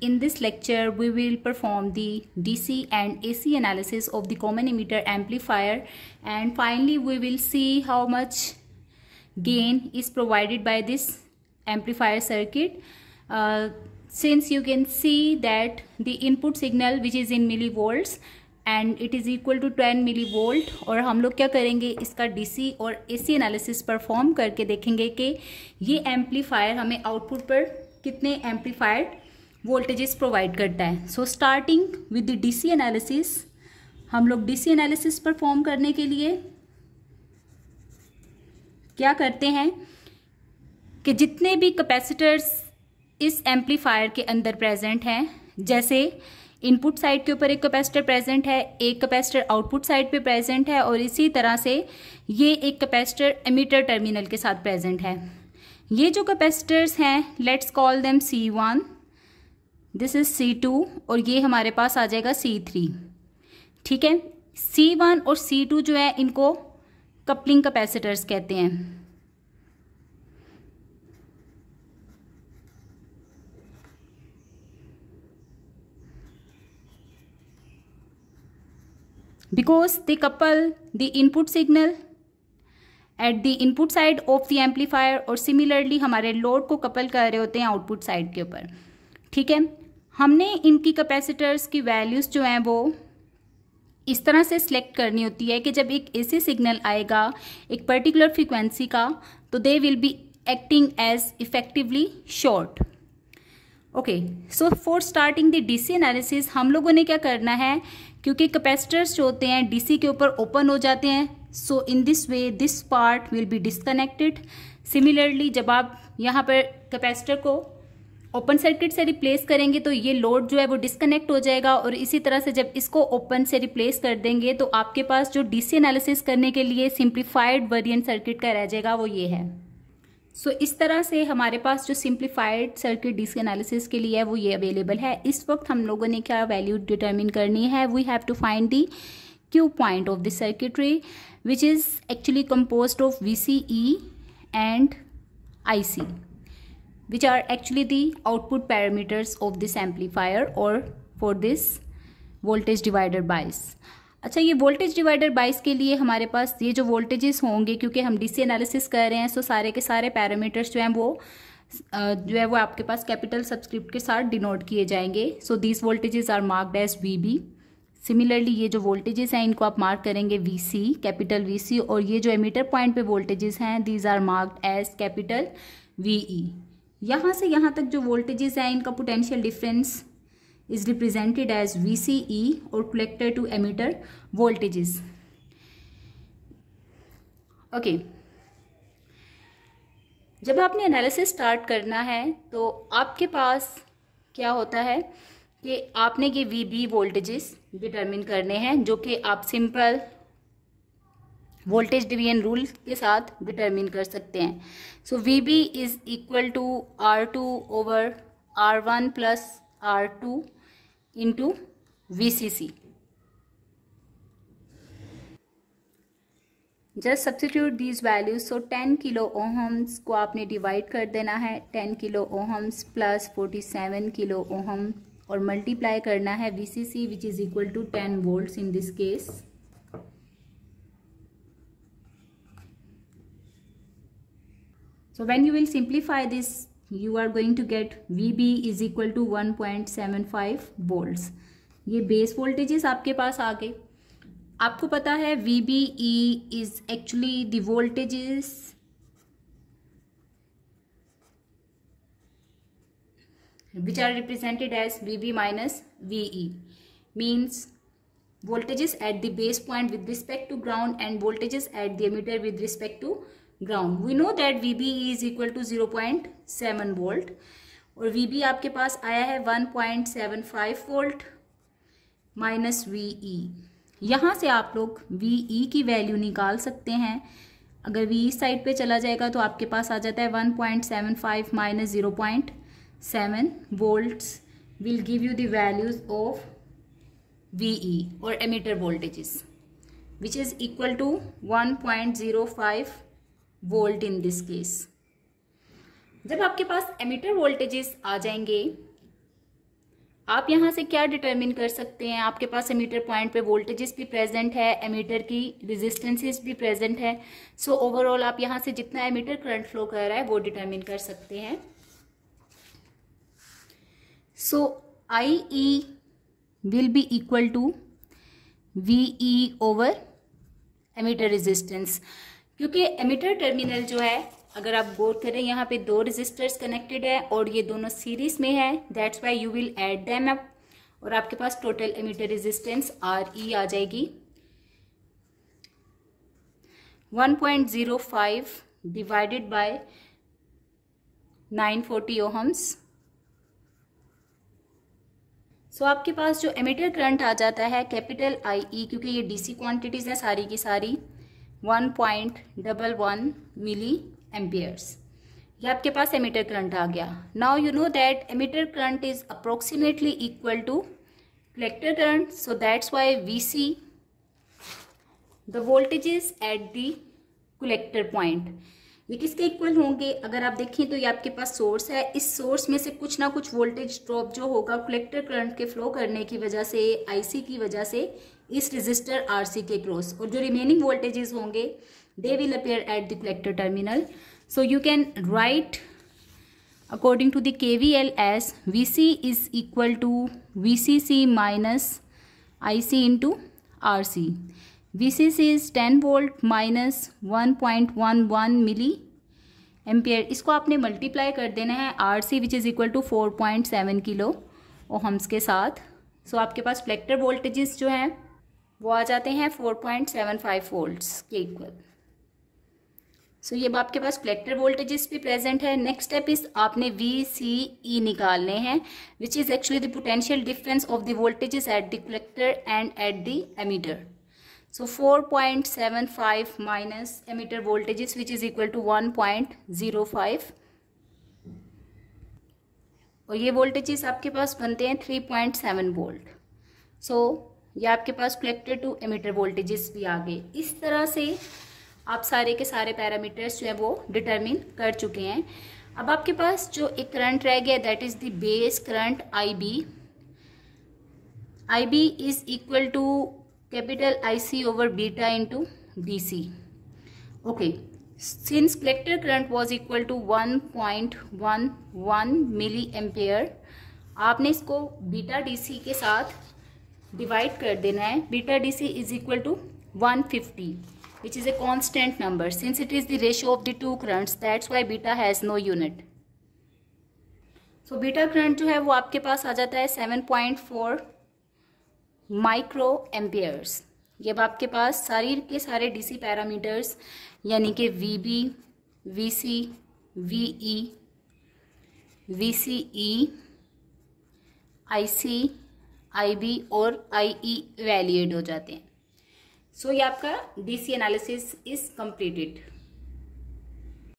In this lecture, we will perform the DC and AC analysis of the common emitter amplifier and finally we will see how much gain is provided by this amplifier circuit. Uh, since you can see that the input signal which is in millivolts and it is equal to 10 millivolt और हम लोग क्या करेंगे इसका DC और AC analysis perform करके देखेंगे कि ये एम्पलीफायर हमें आउटपुट पर कितने एम्पलीफायर वोल्टेजेस प्रोवाइड करता है so starting with the DC analysis हम लोग डीसी एनालिसिस परफॉर्म करने के लिए क्या करते हैं कि जितने भी कैपेसिटर्स इस एम्पलीफायर के अंदर प्रेजेंट हैं जैसे इनपुट साइड के ऊपर एक कैपेसिटर प्रेजेंट है एक कैपेसिटर आउटपुट साइड पे प्रेजेंट है और इसी तरह से ये एक कैपेसिटर एमिटर टर्मिनल के साथ प्रेजेंट है ये जो कैपेसिटर्स हैं let's call them C one this is C two और ये हमारे पास आ जाएगा सी थ्री ठीक है सी वन और सी टू जो है इनको कपलिंग कैपेसिटर्स कहते हैं because the couple the input signal at the input side of the amplifier और सिमिलरली हमारे लोड को कपल कर रहे होते हैं आउटपुट साइड के ऊपर ठीक है हमने इनकी कैपेसिटर्स की वैल्यूज़ जो हैं वो इस तरह से सिलेक्ट करनी होती है कि जब एक सी सिग्नल आएगा एक पर्टिकुलर फ्रीक्वेंसी का तो they will be acting as effectively short okay so for starting the DC analysis हम लोगों ने क्या करना है क्योंकि कैपेसिटर्स जो होते हैं डीसी के ऊपर ओपन हो जाते हैं so in this way this part will be disconnected similarly जब आप यहाँ पर कैपेसिटर को ओपन सर्किट से रिप्लेस करेंगे तो ये लोड जो है वो डिस्कनेक्ट हो जाएगा और इसी तरह से जब इसको ओपन से रिप्लेस कर देंगे तो आपके पास जो डीसी एनालिसिस करने के लिए सिंप्लीफाइड वेरिएंट सर्किट का रह जाएगा वो ये है सो so, इस तरह से हमारे पास जो सिंप्लीफाइड सर्किट डीसी एनालिसिस के लिए है वो ये अवेलेबल है इस वक्त हम लोगों ने क्या वैल्यू डिटर्मिन करनी है we have to find the Q point of the circuitry which is actually compose of V C E and I C which are actually the output parameters of this amplifier or for this voltage divider bias अच्छा ये voltage divider बाइस के लिए हमारे पास ये जो voltages होंगे क्योंकि हम डीसी एनालिसिस कर रहे हैं सो सारे के सारे पैरामीटर्स जो हैं वो जो है वो आपके पास कैपिटल सब्सक्रिप्ट के साथ डिनोट किए जाएंगे so this voltages are marked as V B similarly ये जो वोल्टेजेस हैं इनको आप मार्क करेंगे V C capital V C और ये जो एमीटर पॉइंट पे वोल्टेजेस हैं these are marked as capital V E यहाँ से यहाँ तक जो वोल्टेजेस हैं इनका potential difference is represented as V और collector to emitter voltages okay जब आपने एनालिसिस स्टार्ट करना है तो आपके पास क्या होता है कि आपने ये वी बी वोल्टेजेस डिटर्मिन करने हैं जो कि आप सिंपल वोल्टेज डिवीजन रूल के साथ डिटरमिन कर सकते हैं so V B is equal to R two over R one plus R two into V C C just substitute these values so ten kilo ohms को आपने divide कर देना है ten kilo ohms plus forty seven kilo ohm और multiply करना है V C C which is equal to ten volt in this case So when you will simplify this, you are going to get VB is equal to 1.75 volts. ये base voltages आपके पास आ गए आपको पता है V B E is actually the voltages which are represented as VB minus VE means voltages at the base point with respect to ground and voltages at the emitter with respect to ground we know that V B is equal to zero point seven volt और V B आपके पास आया है one point seven five volt minus V E यहाँ से आप लोग V E e की वैल्यू निकाल सकते हैं अगर वी ई साइड पे चला जाएगा तो आपके पास आ जाता है one point seven five minus zero point seven volts values of V E और emitter VE which is equal to one point zero five volt in this case जब आपके पास एमिटर वोल्टेजेस आ जाएंगे आप यहां से क्या डिटरमिन कर सकते हैं आपके पास एमिटर पॉइंट पे वोल्टेजेस भी प्रेजेंट है एमीटर की रेजिस्टेंसेस भी प्रेजेंट है सो so, ओवरऑल आप यहां से जितना एमीटर करंट फ्लो कर रहा है वो डिटरमिन कर सकते हैं so I E will be equal to V E over emitter resistance क्योंकि एमिटर टर्मिनल जो है अगर आप गौर करें यहाँ पे दो रजिस्टर्स कनेक्टेड है और ये दोनों सीरीज में है that's why you will add them up और आपके पास total emitter resistance R E आ जाएगी 1.05 डिवाइडेड बाय 940 ओहम्स सो आपके पास जो एमिटर करंट आ जाता है कैपिटल आई ई क्योंकि ये डीसी क्वांटिटीज हैं सारी की सारी one point double one milli amperes ये आपके पास एमिटर करंट आ गया now you know that emitter current is approximately equal to collector current so that's why we see the voltage at the collector point ये किसके equal होंगे अगर आप देखें तो ये आपके पास सोर्स है इस सोर्स में से कुछ ना कुछ वोल्टेज ड्रॉप जो होगा कलेक्टर करंट के फ्लो करने की वजह से आईसी की वजह से इस रजिस्टर आर सी के क्रॉस और जो रिमेनिंग वोल्टेजेस होंगे they will appear at the collector terminal so you can write according to the K V L S V C is equal to V C C minus I C into R C V C C is ten volt minus one point one one milli ampere इसको आपने multiply कर देना है R C which is equal to four point seven kilo ohms के साथ सो so, आपके पास फ्लेक्टर voltages जो हैं वो आ जाते हैं four point seven five volts के इक्वल सो ये आपके पास कलेक्टर वोल्टेजेस भी प्रेजेंट है नेक्स्ट स्टेप इज आपने वी सी ई निकालने हैं which is actually the potential difference of the voltages at the collector and at the emitter so 4.75 which is equal to one point zero five और ये voltages आपके पास बनते हैं 3.7 volt so या आपके पास कलेक्टर टू एमिटर वोल्टेजेस भी आ गए इस तरह से आप सारे के सारे पैरामीटर्स जो है वो डिटरमिन कर चुके हैं अब आपके पास जो एक करंट रह गया that is the base current I B I B is equal to capital I C over beta into D C okay since collector current was equal to one point one one milli ampere आपने इसको beta D सी के साथ divide कर देना है beta D C is equal to one fifty which is a constant number since it is the ratio of the two currents that's why beta has no unit so beta current जो है वो आपके पास आ जाता है seven point four micro amperes जब आपके पास सारी के सारे डीसी पैरामीटर्स यानी कि V B V C V E V C E I C I B और आई ई वैलिएट हो जाते हैं सो so, ये आपका डीसी एनालिसिस इज कंप्लीटेड